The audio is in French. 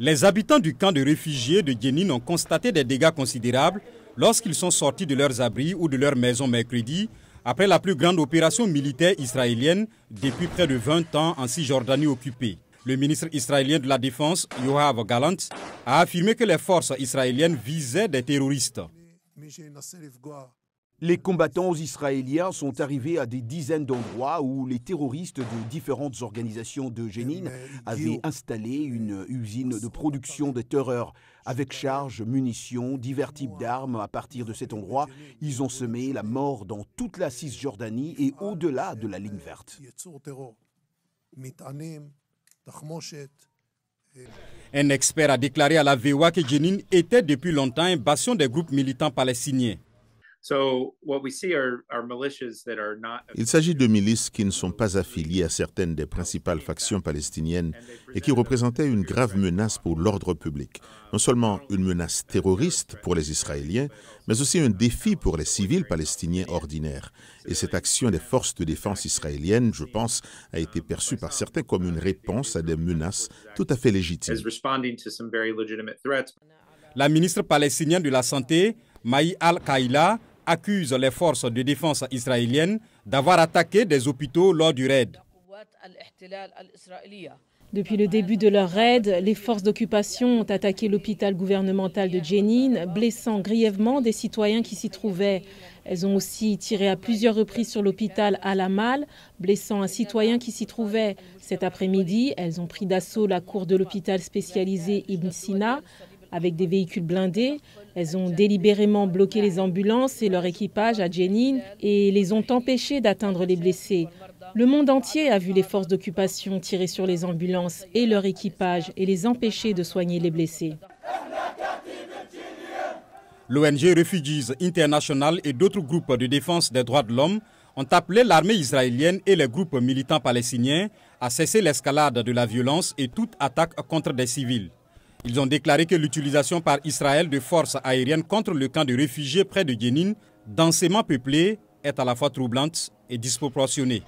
Les habitants du camp de réfugiés de Jenin ont constaté des dégâts considérables lorsqu'ils sont sortis de leurs abris ou de leurs maisons mercredi après la plus grande opération militaire israélienne depuis près de 20 ans en Cisjordanie occupée. Le ministre israélien de la Défense, Yoav Galant, a affirmé que les forces israéliennes visaient des terroristes. Les combattants israéliens sont arrivés à des dizaines d'endroits où les terroristes de différentes organisations de Génine avaient installé une usine de production de terreur Avec charges, munitions, divers types d'armes, à partir de cet endroit, ils ont semé la mort dans toute la Cisjordanie et au-delà de la ligne verte. Un expert a déclaré à la VOA que Jenin était depuis longtemps un bastion des groupes militants palestiniens. Il s'agit de milices qui ne sont pas affiliées à certaines des principales factions palestiniennes et qui représentaient une grave menace pour l'ordre public. Non seulement une menace terroriste pour les Israéliens, mais aussi un défi pour les civils palestiniens ordinaires. Et cette action des forces de défense israéliennes, je pense, a été perçue par certains comme une réponse à des menaces tout à fait légitimes. La ministre palestinienne de la Santé, Maï Al-Kaïla, accuse les forces de défense israéliennes d'avoir attaqué des hôpitaux lors du raid. Depuis le début de leur raid, les forces d'occupation ont attaqué l'hôpital gouvernemental de Jenin, blessant grièvement des citoyens qui s'y trouvaient. Elles ont aussi tiré à plusieurs reprises sur l'hôpital Al-Amal, blessant un citoyen qui s'y trouvait. Cet après-midi, elles ont pris d'assaut la cour de l'hôpital spécialisé Ibn Sina, avec des véhicules blindés. Elles ont délibérément bloqué les ambulances et leur équipage à Jenin et les ont empêchés d'atteindre les blessés. Le monde entier a vu les forces d'occupation tirer sur les ambulances et leur équipage et les empêcher de soigner les blessés. L'ONG Refugees International et d'autres groupes de défense des droits de l'homme ont appelé l'armée israélienne et les groupes militants palestiniens à cesser l'escalade de la violence et toute attaque contre des civils. Ils ont déclaré que l'utilisation par Israël de forces aériennes contre le camp de réfugiés près de Jenin, densément peuplé, est à la fois troublante et disproportionnée.